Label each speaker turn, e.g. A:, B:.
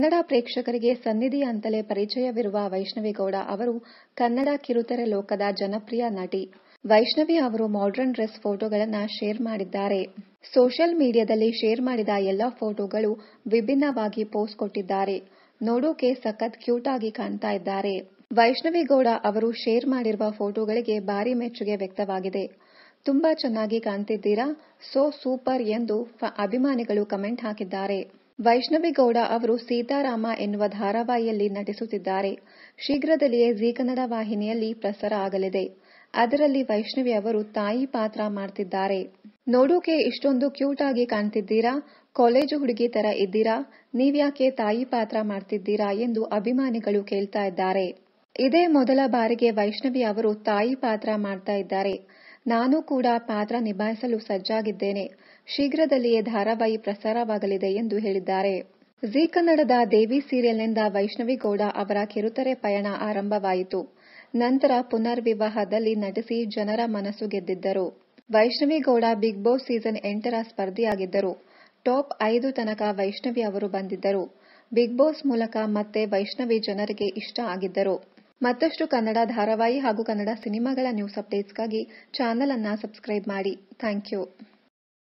A: ಕನ್ನಡ ಪ್ರೇಕ್ಷಕರಿಗೆ ಸನ್ನಿಧಿ ಅಂತಲೇ ಪರಿಚಯವಿರುವ ವೈಷ್ಣವಿಗೌಡ ಅವರು ಕನ್ನಡ ಕಿರುತೆರೆ ಲೋಕದ ಜನಪ್ರಿಯ ನಟಿ ವೈಷ್ಣವಿ ಅವರು ಮಾಡರ್ನ್ ಡ್ರೆಸ್ ಫೋಟೋಗಳನ್ನು ಶೇರ್ ಮಾಡಿದ್ದಾರೆ ಸೋಷಿಯಲ್ ಮೀಡಿಯಾದಲ್ಲಿ ಶೇರ್ ಮಾಡಿದ ಎಲ್ಲಾ ಫೋಟೋಗಳು ವಿಭಿನ್ನವಾಗಿ ಪೋಸ್ಟ್ ಕೊಟ್ಟಿದ್ದಾರೆ ನೋಡೋಕೆ ಸಖತ್ ಕ್ಯೂಟ್ ಆಗಿ ಕಾಣ್ತಾ ಇದ್ದಾರೆ ವೈಷ್ಣವಿ ಗೌಡ ಅವರು ಶೇರ್ ಮಾಡಿರುವ ಫೋಟೋಗಳಿಗೆ ಭಾರಿ ಮೆಚ್ಚುಗೆ ವ್ಯಕ್ತವಾಗಿದೆ ತುಂಬಾ ಚೆನ್ನಾಗಿ ಕಾಣ್ತಿದ್ದೀರಾ ಸೋ ಸೂಪರ್ ಎಂದು ಅಭಿಮಾನಿಗಳು ಕಮೆಂಟ್ ಹಾಕಿದ್ದಾರೆ ವೈಷ್ಣವಿಗೌಡ ಅವರು ಸೀತಾರಾಮ ಎನ್ನುವ ಧಾರಾವಾಹಿಯಲ್ಲಿ ನಟಿಸುತ್ತಿದ್ದಾರೆ. ಶೀಘ್ರದಲ್ಲಿಯೇ ಜೀ ಕನ್ನಡ ವಾಹಿನಿಯಲ್ಲಿ ಪ್ರಸಾರ ಆಗಲಿದೆ. ಅದರಲ್ಲಿ ವೈಷ್ಣವಿ ಅವರು ತಾಯಿ ಪಾತ್ರ ಮಾಡ್ತಿದ್ದಾರೆ. ನೋಡೋಕೆ ಇಷ್ಟೊಂದು ಕ್ಯೂಟ್ ಆಗಿ ಕಾಣ್ತಿದ್ದೀರಾ, ಕಾಲೇಜು ಹುಡುಗಿ ತರ ಇದ್ದೀರಾ, ನೀವ್ಯಾಕೆ ತಾಯಿ ಪಾತ್ರ ಮಾಡ್ತಿದ್ದೀರಾ ಎಂದು ಅಭಿಮಾನಿಗಳು ಕೇಳ್ತಾ ಇದ್ದಾರೆ. ಇದೇ ಮೊದಲ ಬಾರಿಗೆ ವೈಷ್ಣವಿ ಅವರು ತಾಯಿ ಪಾತ್ರ ಮಾಡ್ತಾ ಇದ್ದಾರೆ. ನಾನೂ ಕೂಡ ಪಾತ್ರ ನಿಭಾಯಿಸಲು ಸಜ್ಜಾಗಿದ್ದೇನೆ ಶೀಘ್ರದಲ್ಲಿಯೇ ಧಾರಾವಾಹಿ ಪ್ರಸಾರವಾಗಲಿದೆ ಎಂದು ಹೇಳಿದ್ದಾರೆ ಜೀ ಕನ್ನಡದ ದೇವಿ ಸೀರಿಯಲ್ನಿಂದ ವೈಷ್ಣವಿ ಗೌಡ ಅವರ ಕಿರುತೆರೆ ಪಯಣ ಆರಂಭವಾಯಿತು ನಂತರ ಪುನರ್ವಿವಾಹದಲ್ಲಿ ನಟಿಸಿ ಜನರ ಮನಸ್ಸು ಗೆದ್ದಿದ್ದರು Vaishnavi Gowda Bigg Boss season ಎಂಟರ ಸ್ಪರ್ಧಿಯಾಗಿದ್ದರು ಟಾಪ್ ಐದು ತನಕ ವೈಷ್ಣವಿ ಅವರು ಬಂದಿದ್ದರು ಬಿಗ್ ಬಾಸ್ ಮೂಲಕ ಮತ್ತೆ ವೈಷ್ಣವಿ ಜನರಿಗೆ ಇಷ್ಟ ಆಗಿದ್ದರು ಮತ್ತಷ್ಟು ಕನ್ನಡ ಧಾರಾವಾಹಿ ಹಾಗೂ ಕನ್ನಡ ಸಿನಿಮಾಗಳ ನ್ಯೂಸ್ ಅಪ್ಡೇಟ್ಸ್ಗಾಗಿ ಚಾನೆಲ್ ಅನ್ನ ಸಬ್ಸ್ಕ್ರೈಬ್ ಮಾಡಿ ಥ್ಯಾಂಕ್ ಯು